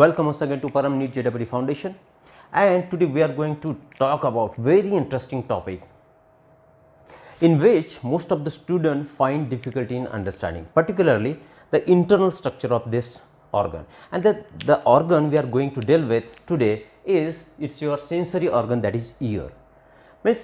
Welcome once again to Param Neet JWE Foundation and today we are going to talk about very interesting topic in which most of the students find difficulty in understanding particularly the internal structure of this organ and the, the organ we are going to deal with today is it's your sensory organ that is ear. Means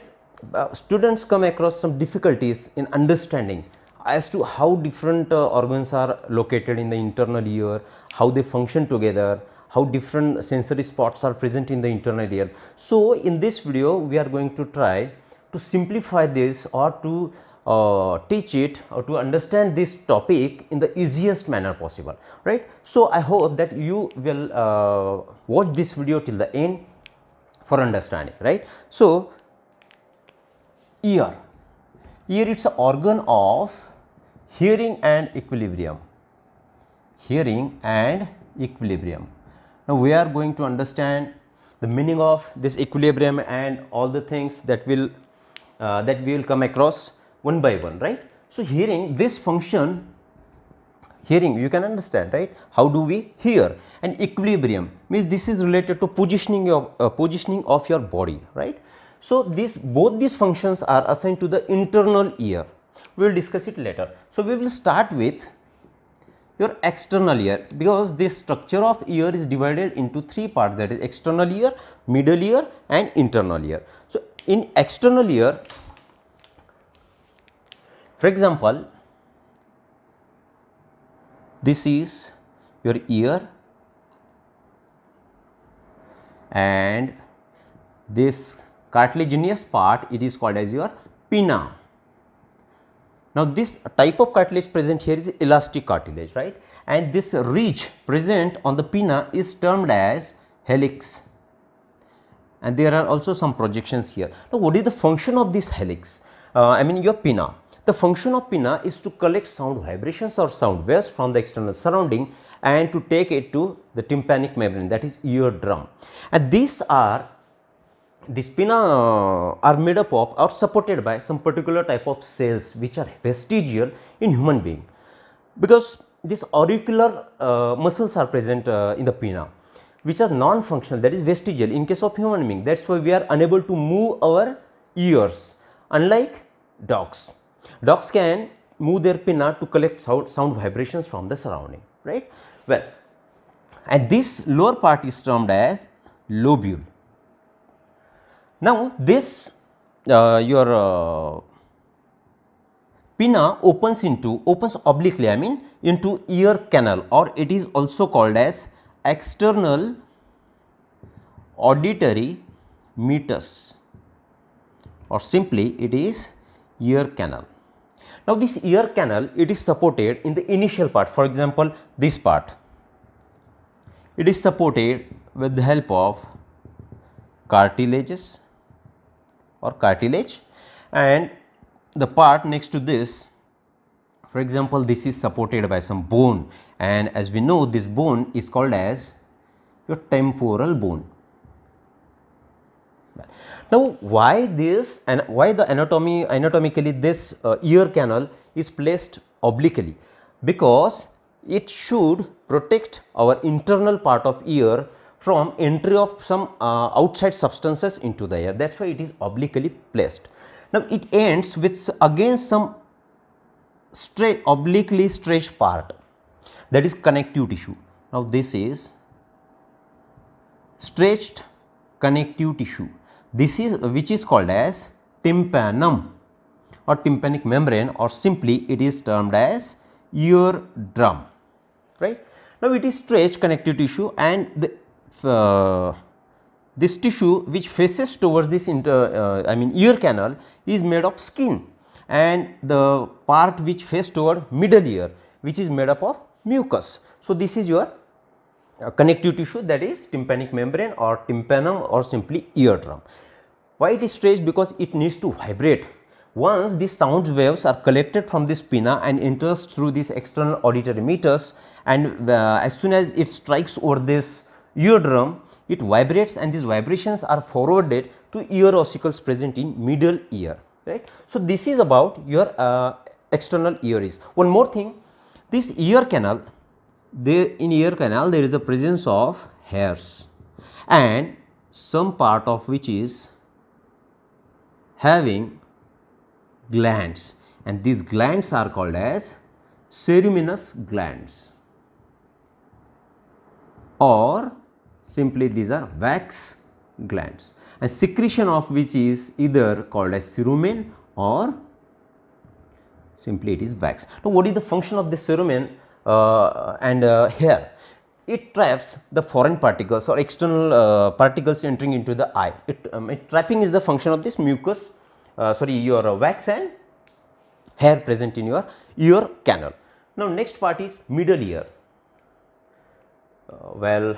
uh, students come across some difficulties in understanding as to how different uh, organs are located in the internal ear, how they function together, how different sensory spots are present in the internal ear. So, in this video we are going to try to simplify this or to uh, teach it or to understand this topic in the easiest manner possible right. So, I hope that you will uh, watch this video till the end for understanding right. So, ear ear it's an organ of hearing and equilibrium hearing and equilibrium now we are going to understand the meaning of this equilibrium and all the things that will uh, that we will come across one by one right so hearing this function hearing you can understand right how do we hear and equilibrium means this is related to positioning your uh, positioning of your body right so this both these functions are assigned to the internal ear we will discuss it later so we will start with your external ear because this structure of ear is divided into three parts that is external ear middle ear and internal ear so in external ear for example this is your ear and this cartilaginous part it is called as your pinna now, this type of cartilage present here is elastic cartilage, right? And this ridge present on the pinna is termed as helix. And there are also some projections here. Now, what is the function of this helix? Uh, I mean your pinna. The function of pinna is to collect sound vibrations or sound waves from the external surrounding and to take it to the tympanic membrane that is eardrum. And these are the spina uh, are made up of or supported by some particular type of cells which are vestigial in human being because these auricular uh, muscles are present uh, in the pinna which are non-functional that is vestigial in case of human being that's why we are unable to move our ears unlike dogs dogs can move their pinna to collect sound, sound vibrations from the surrounding right well and this lower part is termed as lobule now, this uh, your uh, pinna opens into opens obliquely I mean into ear canal or it is also called as external auditory meters or simply it is ear canal. Now, this ear canal it is supported in the initial part for example, this part it is supported with the help of cartilages or cartilage and the part next to this for example this is supported by some bone and as we know this bone is called as your temporal bone. Now why this and why the anatomy anatomically this uh, ear canal is placed obliquely because it should protect our internal part of ear from entry of some uh, outside substances into the air. That's why it is obliquely placed. Now it ends with again some straight obliquely stretched part that is connective tissue. Now this is stretched connective tissue. This is which is called as tympanum or tympanic membrane or simply it is termed as drum, right. Now it is stretched connective tissue and the uh, this tissue which faces towards this inter, uh, I mean ear canal is made of skin and the part which faces toward middle ear which is made up of mucus. So, this is your uh, connective tissue that is tympanic membrane or tympanum or simply eardrum. Why it is stretched? Because it needs to vibrate. Once these sound waves are collected from this pinna and enters through these external auditory meters and uh, as soon as it strikes over this eardrum, it vibrates and these vibrations are forwarded to ear ossicles present in middle ear, right. So, this is about your uh, external ear is. One more thing, this ear canal, there in ear canal there is a presence of hairs and some part of which is having glands and these glands are called as ceruminous glands or Simply these are wax glands and secretion of which is either called as cerumen or simply it is wax. Now, what is the function of the cerumen uh, and uh, hair? It traps the foreign particles or external uh, particles entering into the eye. It, um, it, trapping is the function of this mucus, uh, sorry, your uh, wax and hair present in your ear canal. Now, next part is middle ear. Uh, well,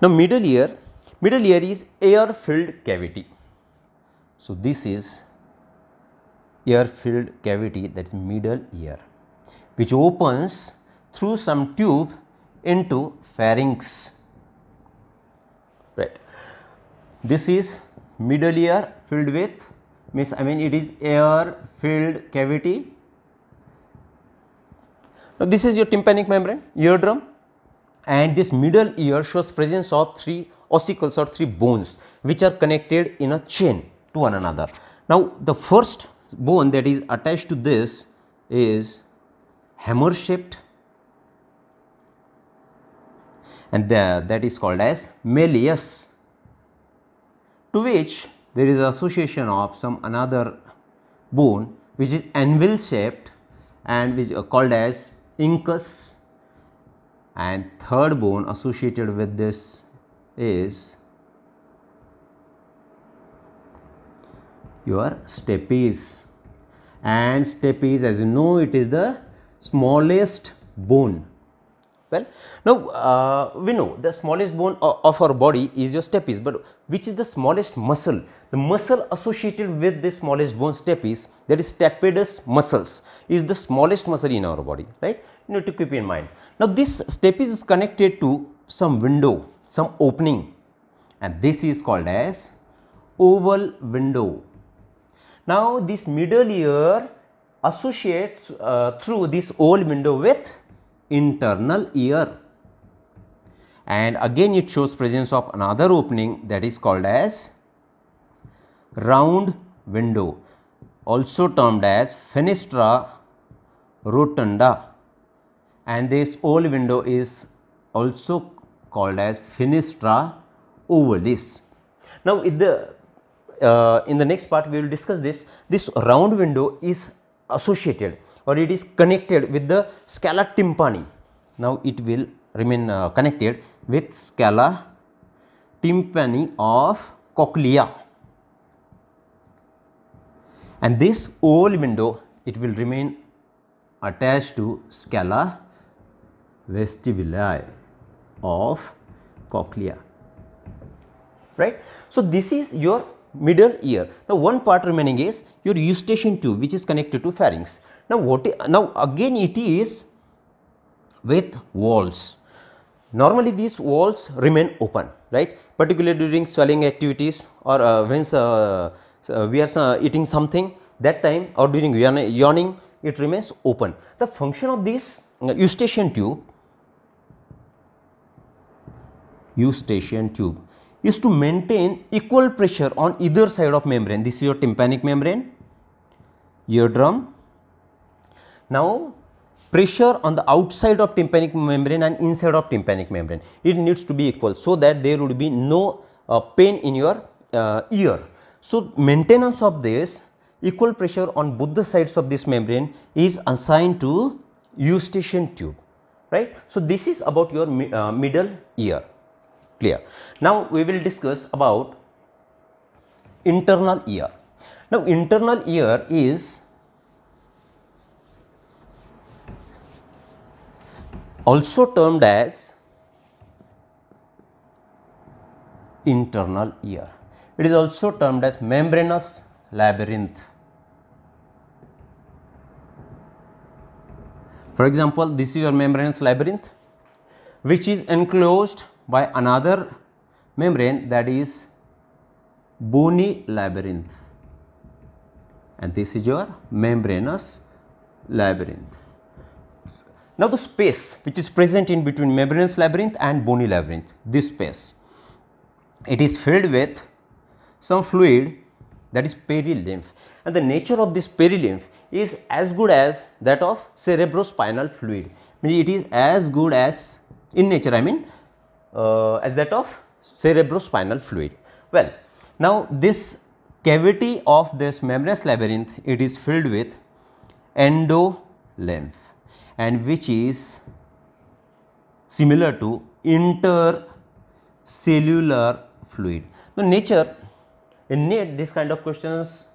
Now middle ear, middle ear is air filled cavity. So this is air filled cavity that is middle ear which opens through some tube into pharynx. Right. This is middle ear filled with means I mean it is air filled cavity. Now this is your tympanic membrane, eardrum and this middle ear shows presence of three ossicles or three bones which are connected in a chain to one another. Now, the first bone that is attached to this is hammer shaped and the, that is called as malleus to which there is association of some another bone which is anvil shaped and which are called as incus and third bone associated with this is your stapes and stapes as you know it is the smallest bone well now uh, we know the smallest bone of our body is your stapes but which is the smallest muscle the muscle associated with the smallest bone stapes that is stapedus muscles is the smallest muscle in our body right you to keep in mind. Now, this step is connected to some window, some opening and this is called as oval window. Now, this middle ear associates uh, through this oval window with internal ear and again it shows presence of another opening that is called as round window also termed as fenestra rotunda and this oval window is also called as Finistra ovalis. Now, in the, uh, in the next part we will discuss this, this round window is associated or it is connected with the scala tympani. Now, it will remain uh, connected with scala tympani of cochlea and this oval window it will remain attached to scala vestibuli of cochlea right. So, this is your middle ear. Now, one part remaining is your eustachian tube which is connected to pharynx. Now, what now again it is with walls. Normally these walls remain open right particularly during swelling activities or uh, when uh, uh, we are uh, eating something that time or during yawning it remains open. The function of this uh, eustachian tube eustachian tube is to maintain equal pressure on either side of membrane. This is your tympanic membrane, eardrum. Now, pressure on the outside of tympanic membrane and inside of tympanic membrane, it needs to be equal so that there would be no uh, pain in your uh, ear. So, maintenance of this equal pressure on both the sides of this membrane is assigned to eustachian tube, right. So, this is about your uh, middle ear clear now we will discuss about internal ear now internal ear is also termed as internal ear. It is also termed as membranous labyrinth. For example, this is your membranous labyrinth which is enclosed by another membrane that is bony labyrinth and this is your membranous labyrinth. Now the space which is present in between membranous labyrinth and bony labyrinth, this space, it is filled with some fluid that is perilymph and the nature of this perilymph is as good as that of cerebrospinal fluid, I mean it is as good as in nature I mean uh, as that of cerebrospinal fluid. Well, now this cavity of this membranous labyrinth it is filled with endolymph and which is similar to intercellular fluid. Now nature in need this kind of questions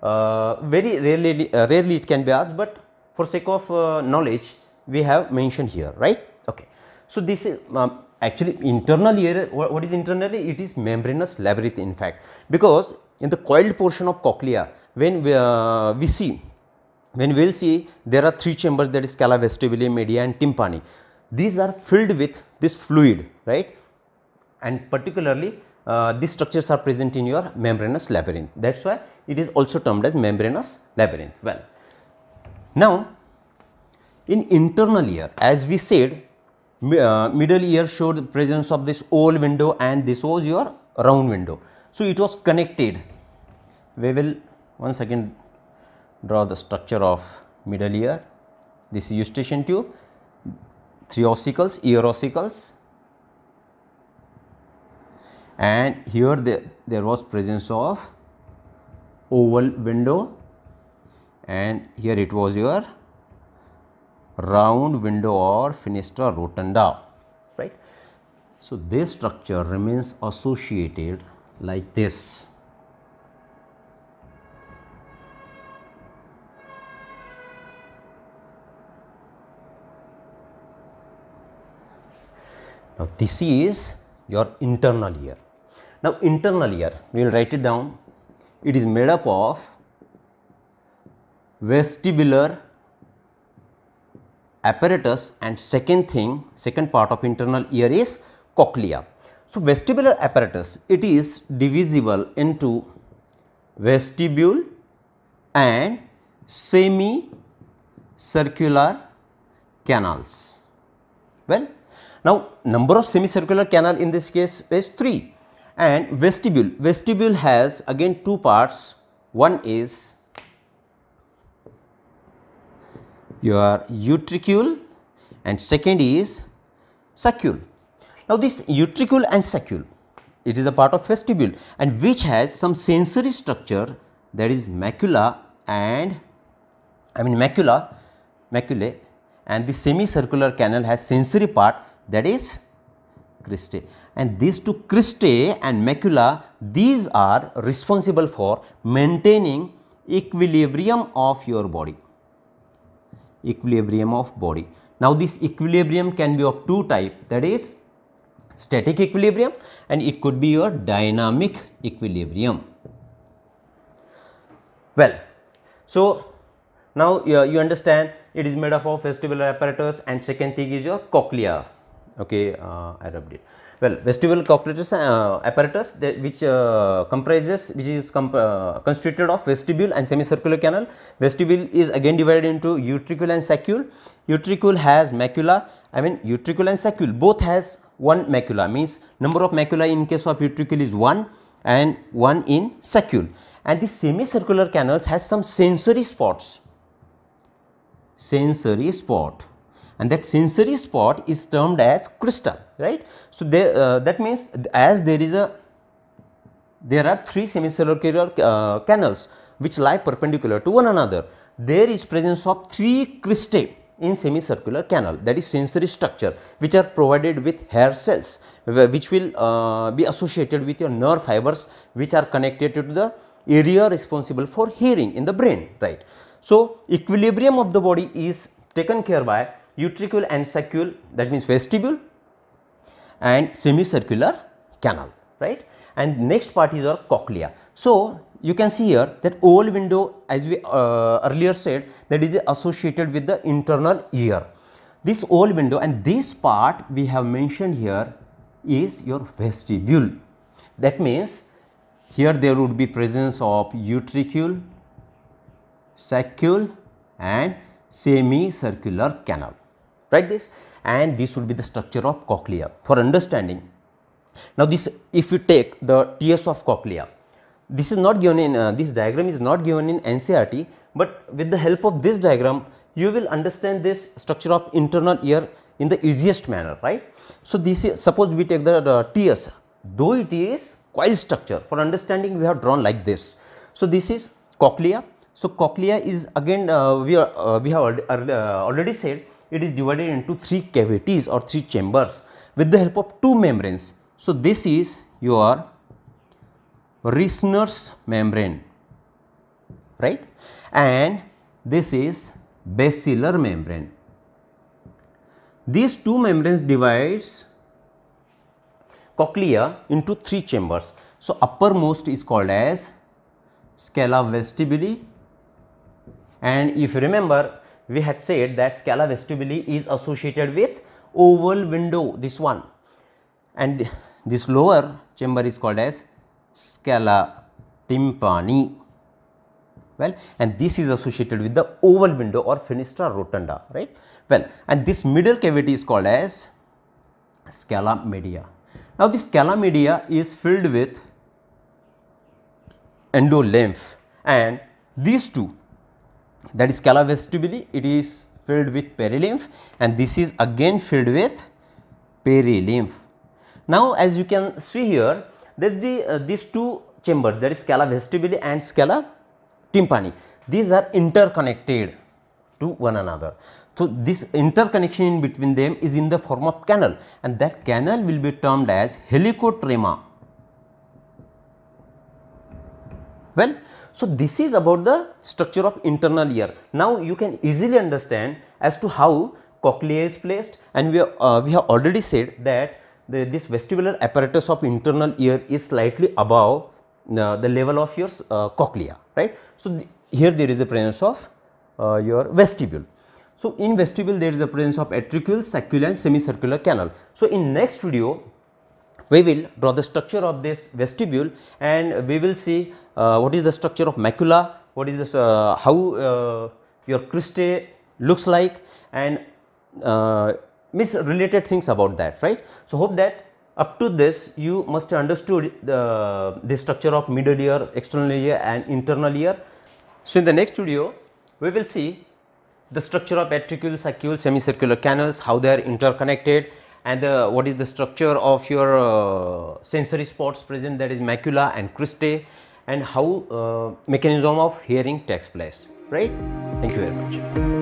uh, very rarely, uh, rarely it can be asked but for sake of uh, knowledge we have mentioned here right okay. So this is um, actually internal what is internally? it is membranous labyrinth in fact because in the coiled portion of cochlea when we, uh, we see when we will see there are three chambers that is scala vestibuli media and tympani these are filled with this fluid right and particularly uh, these structures are present in your membranous labyrinth that is why it is also termed as membranous labyrinth well now in internal ear as we said uh, middle ear showed presence of this oval window and this was your round window. So, it was connected. We will once again draw the structure of middle ear. This is eustachian tube, three ossicles, ear ossicles and here the, there was presence of oval window and here it was your round window or finestra rotunda right. So, this structure remains associated like this. Now, this is your internal ear. Now, internal ear, we will write it down. It is made up of vestibular apparatus and second thing, second part of internal ear is cochlea. So, vestibular apparatus, it is divisible into vestibule and semicircular canals. Well, now number of semicircular canal in this case is 3 and vestibule, vestibule has again two parts, one is your utricule and second is saccule. Now, this utricule and saccule, it is a part of vestibule and which has some sensory structure that is macula and I mean macula, maculae and the semicircular canal has sensory part that is cristae and these two cristae and macula these are responsible for maintaining equilibrium of your body equilibrium of body. Now, this equilibrium can be of two type that is static equilibrium and it could be your dynamic equilibrium. Well, so now you, uh, you understand it is made up of vestibular apparatus and second thing is your cochlea okay uh, I rubbed Well, vestibular apparatus, uh, apparatus that which uh, comprises which is comp uh, constituted of vestibule and semicircular canal. Vestibule is again divided into utricle and saccule. Utricle has macula. I mean utricle and saccule both has one macula means number of macula in case of utricle is one and one in saccule. And the semicircular canals has some sensory spots. Sensory spot and that sensory spot is termed as crista right so there, uh, that means as there is a there are three semicircular uh, canals which lie perpendicular to one another there is presence of three cristae in semicircular canal that is sensory structure which are provided with hair cells which will uh, be associated with your nerve fibers which are connected to the area responsible for hearing in the brain right. So, equilibrium of the body is taken care by utricle and saccule that means vestibule and semicircular canal right and next part is our cochlea. So, you can see here that oval window as we uh, earlier said that is associated with the internal ear. This oval window and this part we have mentioned here is your vestibule. That means here there would be presence of utricule, saccule and semicircular canal. Write this and this would be the structure of cochlea for understanding. Now this if you take the TS of cochlea this is not given in uh, this diagram is not given in NCRT but with the help of this diagram you will understand this structure of internal ear in the easiest manner right. So this is suppose we take the, the TS though it is coil structure for understanding we have drawn like this. So this is cochlea. So cochlea is again uh, we are uh, we have uh, already said it is divided into three cavities or three chambers with the help of two membranes. So, this is your Rischner's membrane, right? And this is basilar membrane. These two membranes divides cochlea into three chambers. So, uppermost is called as scala vestibuli and if you remember we had said that scala vestibuli is associated with oval window, this one. And this lower chamber is called as scala tympani. Well, and this is associated with the oval window or fenestra rotunda, right? Well, and this middle cavity is called as scala media. Now, this scala media is filled with endolymph and these two that is scala vestibuli it is filled with perilymph and this is again filled with perilymph. Now as you can see here there's the uh, these two chambers that is scala vestibuli and scala tympani these are interconnected to one another. So, this interconnection between them is in the form of canal and that canal will be termed as helicotrema so this is about the structure of internal ear now you can easily understand as to how cochlea is placed and we have, uh, we have already said that the, this vestibular apparatus of internal ear is slightly above uh, the level of your uh, cochlea right so here there is the presence of uh, your vestibule so in vestibule there is a presence of atricules, saccule, and semicircular canal so in next video we will draw the structure of this vestibule and we will see uh, what is the structure of macula, what is this, uh, how uh, your cristae looks like and uh, related things about that, right. So, hope that up to this you must have understood the, uh, the structure of middle ear, external ear and internal ear. So, in the next video we will see the structure of ventricule, saccule, semicircular canals, how they are interconnected and the, what is the structure of your uh, sensory spots present that is macula and cristae and how uh, mechanism of hearing takes place right thank you very much